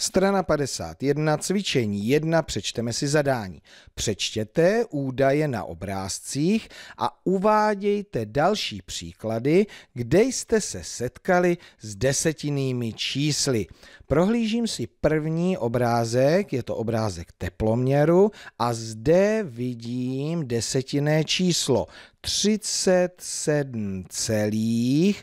Strana 51, cvičení 1, přečteme si zadání. Přečtěte údaje na obrázcích a uvádějte další příklady, kde jste se setkali s desetinnými čísly. Prohlížím si první obrázek, je to obrázek teploměru a zde vidím desetinné číslo 37,8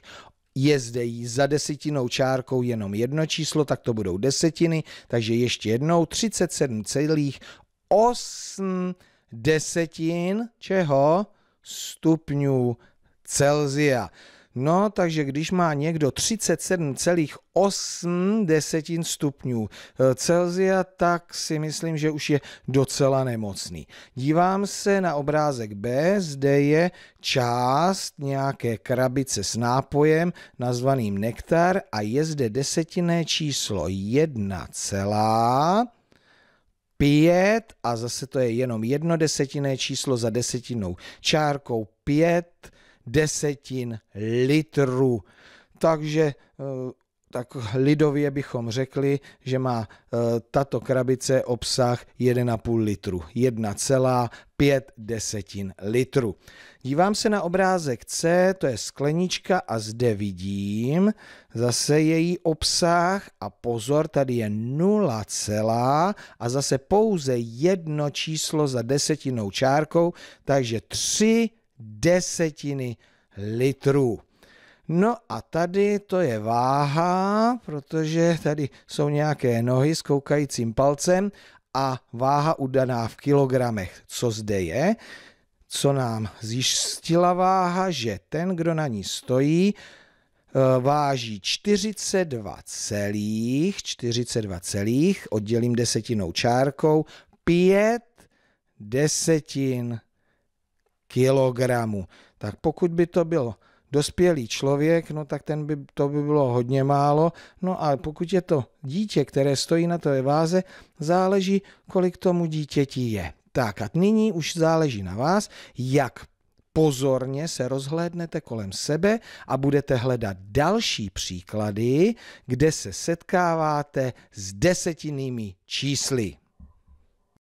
je zde jí za desetinou čárkou jenom jedno číslo, tak to budou desetiny, takže ještě jednou 37,8 desetin čeho? Stupňů Celzia. No, takže když má někdo 37,8 desetin stupňů eh, Celzia, tak si myslím, že už je docela nemocný. Dívám se na obrázek B, zde je část nějaké krabice s nápojem nazvaným nektar a je zde desetinné číslo 1 celá pět a zase to je jenom jedno desetinné číslo za desetinou čárkou pět desetin litru. Takže eh, tak lidově bychom řekli, že má eh, tato krabice obsah 1,5 litru, 1,5 desetin litru. Dívám se na obrázek C, to je sklenička a zde vidím zase její obsah a pozor, tady je 0, a zase pouze jedno číslo za desetinou čárkou, takže 3 desetiny litrů. No a tady to je váha, protože tady jsou nějaké nohy s koukajícím palcem a váha udaná v kilogramech. Co zde je? Co nám zjistila váha, že ten, kdo na ní stojí, eh, váží 42 celých, 42 celých, oddělím desetinou čárkou, 5 desetin kilogramů. Tak pokud by to bylo dospělý člověk, no tak ten by, to by bylo hodně málo. No a pokud je to dítě, které stojí na té váze, záleží, kolik tomu dítěti je. Tak a nyní už záleží na vás, jak pozorně se rozhlédnete kolem sebe a budete hledat další příklady, kde se setkáváte s desetinými čísly.